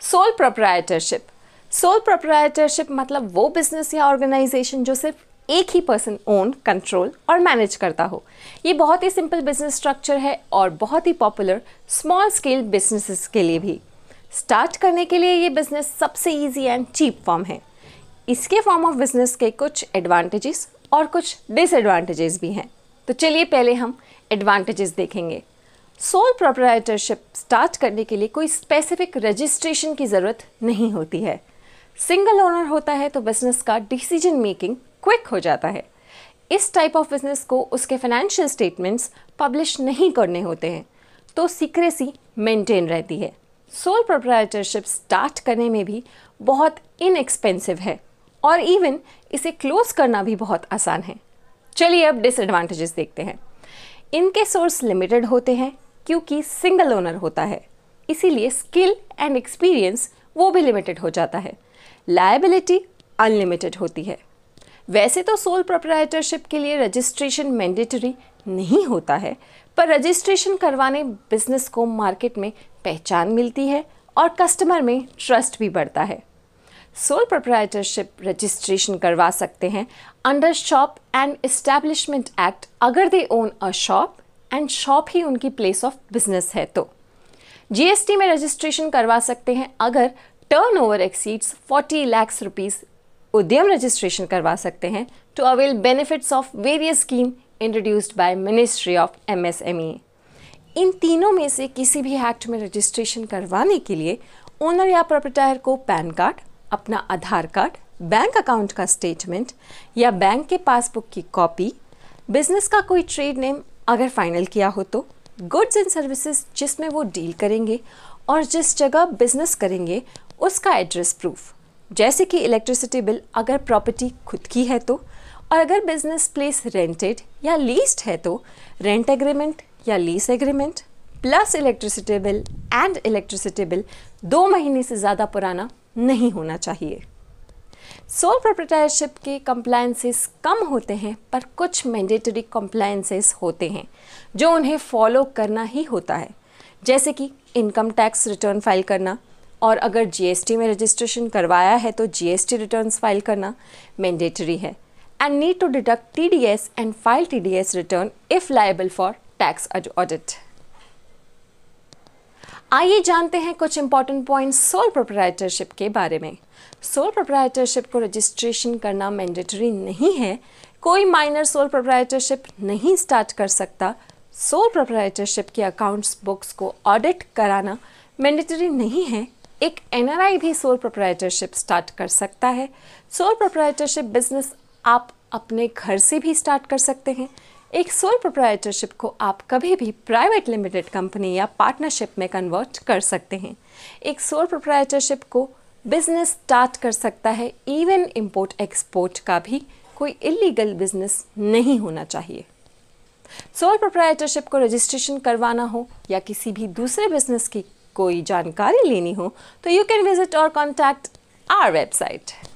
sole proprietorship sole proprietorship मतलब वो business या ऑर्गेनाइजेशन जो सिर्फ एक ही पर्सन ओन कंट्रोल और मैनेज करता हो ये बहुत ही सिंपल बिजनेस स्ट्रक्चर है और बहुत ही पॉपुलर स्मॉल स्केल बिजनेसेस के लिए भी स्टार्ट करने के लिए ये बिज़नेस सबसे इजी एंड चीप फॉर्म है इसके फॉर्म ऑफ बिजनेस के कुछ एडवांटेजेस और कुछ डिसएडवांटेजेस भी हैं तो चलिए पहले हम एडवांटेजेस देखेंगे सोल प्रोप्राइटरशिप स्टार्ट करने के लिए कोई स्पेसिफिक रजिस्ट्रेशन की ज़रूरत नहीं होती है सिंगल ओनर होता है तो बिजनेस का डिसीजन मेकिंग क्विक हो जाता है इस टाइप ऑफ बिजनेस को उसके फाइनेंशियल स्टेटमेंट्स पब्लिश नहीं करने होते हैं तो सीक्रेसी मेंटेन रहती है सोल प्रोप्राइटरशिप स्टार्ट करने में भी बहुत इनएक्सपेंसिव है और इवन इसे क्लोज करना भी बहुत आसान है चलिए अब डिसएडवांटेजेस देखते हैं इनके सोर्स लिमिटेड होते हैं क्योंकि सिंगल ओनर होता है इसीलिए स्किल एंड एक्सपीरियंस वो भी लिमिटेड हो जाता है लाइबिलिटी अनलिमिटेड होती है वैसे तो सोल प्रोप्राइटरशिप के लिए रजिस्ट्रेशन मैंडेटरी नहीं होता है पर रजिस्ट्रेशन करवाने बिजनेस को मार्केट में पहचान मिलती है और कस्टमर में ट्रस्ट भी बढ़ता है सोल प्रोप्राइटरशिप रजिस्ट्रेशन करवा सकते हैं under shop and establishment act अगर they own a shop and shop ही उनकी प्लेस ऑफ बिजनेस है तो जीएसटी में रजिस्ट्रेशन करवा सकते हैं अगर turnover exceeds forty lakhs rupees Udyam registration करवा सकते हैं to avail benefits of various scheme introduced by ministry of M M S E इन तीनों में से किसी भी एक्ट में रजिस्ट्रेशन करवाने के लिए ओनर या प्रॉपर्टायर को पैन कार्ड अपना आधार कार्ड बैंक अकाउंट का स्टेटमेंट या बैंक के पासबुक की कॉपी बिजनेस का कोई ट्रेड नेम अगर फाइनल किया हो तो गुड्स एंड सर्विसेज जिसमें वो डील करेंगे और जिस जगह बिजनेस करेंगे उसका एड्रेस प्रूफ जैसे कि इलेक्ट्रिसिटी बिल अगर प्रॉपर्टी खुद की है तो और अगर बिजनेस प्लेस रेंटेड या लीज्ड है तो रेंट एग्रीमेंट या lease agreement plus electricity bill and electricity bill दो महीने से ज़्यादा पुराना नहीं होना चाहिए सोल प्रोप्रेटरशिप के कम्प्लाइंसेस कम होते हैं पर कुछ मैंडेटरी कम्प्लाइंसेस होते हैं जो उन्हें फॉलो करना ही होता है जैसे कि इनकम टैक्स रिटर्न फाइल करना और अगर जीएसटी में रजिस्ट्रेशन करवाया है तो जीएसटी रिटर्न्स फाइल करना मैंडेटरी है and need to deduct TDS and file TDS return if liable for tax audit आइए जानते हैं कुछ इंपॉर्टेंट पॉइंट सोल प्रोप्राइटरशिप के बारे में सोल प्रोप्राइटरशिप को रजिस्ट्रेशन करना मैंडेटरी नहीं है कोई माइनर सोल प्रोप्राइटरशिप नहीं स्टार्ट कर सकता सोल प्रोप्राइटरशिप के अकाउंट्स बुक्स को ऑडिट कराना मैंडेटरी नहीं है एक एनआरआई भी सोल प्रोप्राइटरशिप स्टार्ट कर सकता है सोल प्रोप्राइटरशिप बिजनेस आप अपने घर से भी स्टार्ट कर सकते हैं एक सोल प्रोप्राइटरशिप को आप कभी भी प्राइवेट लिमिटेड कंपनी या पार्टनरशिप में कन्वर्ट कर सकते हैं एक सोल प्रोप्राइटरशिप को बिजनेस स्टार्ट कर सकता है इवन इंपोर्ट एक्सपोर्ट का भी कोई इलीगल बिजनेस नहीं होना चाहिए सोल प्रोप्राइटरशिप को रजिस्ट्रेशन करवाना हो या किसी भी दूसरे बिजनेस की कोई जानकारी लेनी हो तो यू कैन विजिट और कॉन्टैक्ट आर वेबसाइट